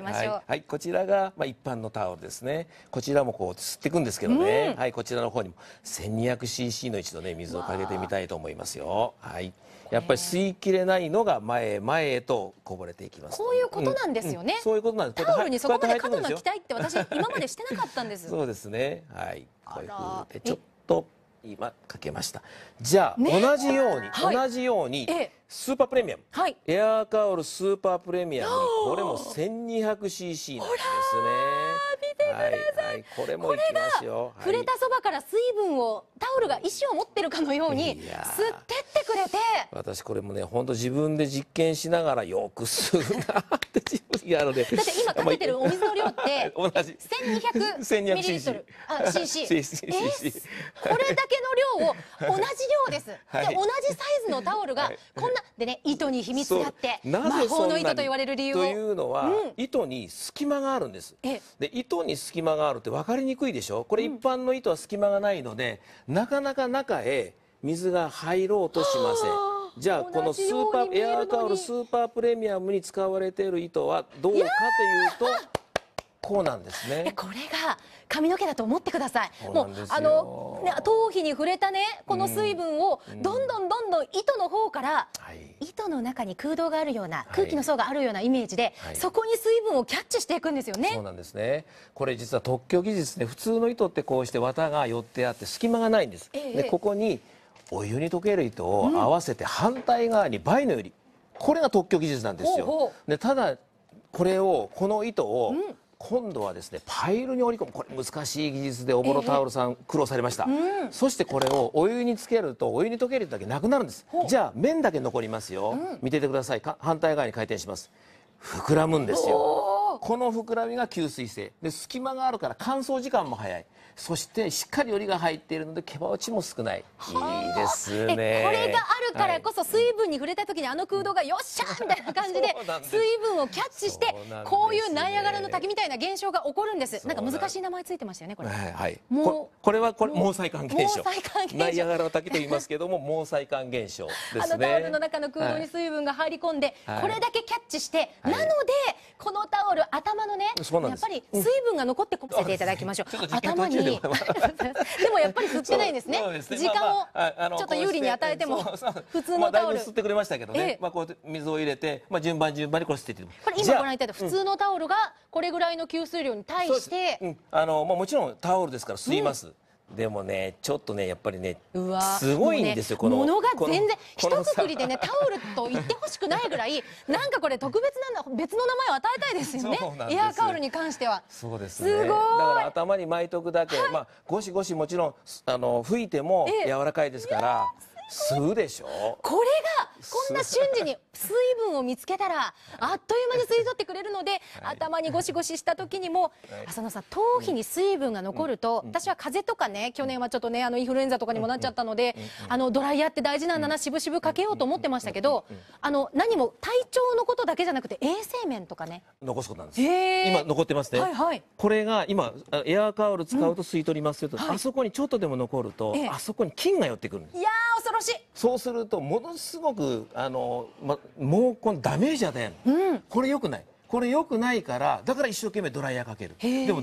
きましょう、はい、はい、こちらが、まあ、一般のタオルですねこちらもこう吸っていくんですけどね、うん、はいこちらの方にも 1200cc の一度ね水をかけてみたいと思いますよはいやっぱり吸いきれないのが前前へとこぼれていきますこういうことなんですよね、うんうん、そういうことなんですタオルにそこまで過度な期待って私今までしてなかったんです そうですねはいこういうふうでちょっと今かけましたじゃあ、ね、同じように、はい、同じようにスーパープレミアム、はい、エアーカオルスーパープレミアムこれも 1200cc なんですねください、これもいきますよ触れたそばから水分をタオルが石を持ってるかのように吸ってってくれて私これもね本当自分で実験しながらよく吸うなって自分やるのだって今かけてるお水の量って 同じ1200 ミリ CC えー、これだけの量を同じ量です、はい、で同じサイズのタオルがこんなでね糸に秘密があって魔法の糸と言われる理由をというのは、うん、糸に隙間があるんですで糸に隙間があるって分かりにくいでしょこれ一般の糸は隙間がないので、なかなか中へ水が入ろうとしませんじゃあこのスーパーエアーカウルスーパープレミアムに使われている糸はどうかというとこうなんですねこれが髪の毛だと思ってくださいもうあの、ね、頭皮に触れたねこの水分をどんどんどんどん糸の方から、はい、糸の中に空洞があるような空気の層があるようなイメージで、はい、そこに水分をキャッチしていくんですよねそうなんですねこれ実は特許技術で普通の糸ってこうして綿が寄ってあって隙間がないんです、ええ、でここにお湯に溶ける糸を合わせて反対側に倍のより、これが特許技術なんですよでただこれをこの糸を、うん今度はですねパイルに織り込むこれ難しい技術でおぼろタオルさん苦労されました、うん、そしてこれをお湯につけるとお湯に溶けるだけなくなるんですじゃあ麺だけ残りますよ、うん、見ててください反対側に回転します膨らむんですよこの膨らみが吸水性で隙間があるから乾燥時間も早いそしてしっかりよりが入っているので毛羽落ちも少ないいいですねこれがあるからこそ水分に触れた時にあの空洞がよっしゃーみたいな感じで水分をキャッチしてこういうナイアガラの滝みたいな現象が起こるんですなんか難しい名前ついてましたよねこれ、はいはい、もうこれはこれ毛細管現象ナイアガラの滝と言いますけども毛細管現象ですねあのタオルの中の空洞に水分が入り込んで、はい、これだけキャッチして、はい、なのでこのタオル頭のねやっぱり水分が残ってこせていただきましょう、う ん、頭に でもやっぱり振ってないんですね、ね、時間をちょっと有利に与えても普通のタオル、まあ、吸ってくれましたけどね、えまあこう水を入れて、まあ、順番順番にこれ吸っていってこれ今ご覧いただいた普通のタオルがこれぐらいの吸水量に対して、うん、あのまあ、もちろんタオルですから吸います、うんでもね、ちょっとね、やっぱりね、すごいんですよ、この。もが全然、一括りでね、タオルと言ってほしくないぐらい、なんかこれ、特別なんだ、別の名前を与えたいですよね。イヤーカウルに関しては。そうですね。すだから頭に巻いとくだけ、はい、まあ、ゴシゴシもちろん、あの、吹いても柔らかいですから、吸うでしょこれが、こんな瞬時に水分を見つけたらあっという間に吸い取ってくれるので、頭にゴシゴシした時にも、浅野さん頭皮に水分が残ると、私は風邪とかね去年はちょっとねあのインフルエンザとかにもなっちゃったので、あのドライヤーって大事なんだなしぶしぶかけようと思ってましたけど、あの何も体調のことだけじゃなくて衛生面とかね残すことなんです、今残ってますね、はいはい、これが今エアーカウル使うと吸い取りますよと、うんはい、あそこにちょっとでも残ると、ええ、あそこに菌が寄ってくるんですいや恐ろしいそうするとものすごくあの、ま、もうこのダメージ与えるこれよくないこれよくないからだから一生懸命ドライヤーかけるでも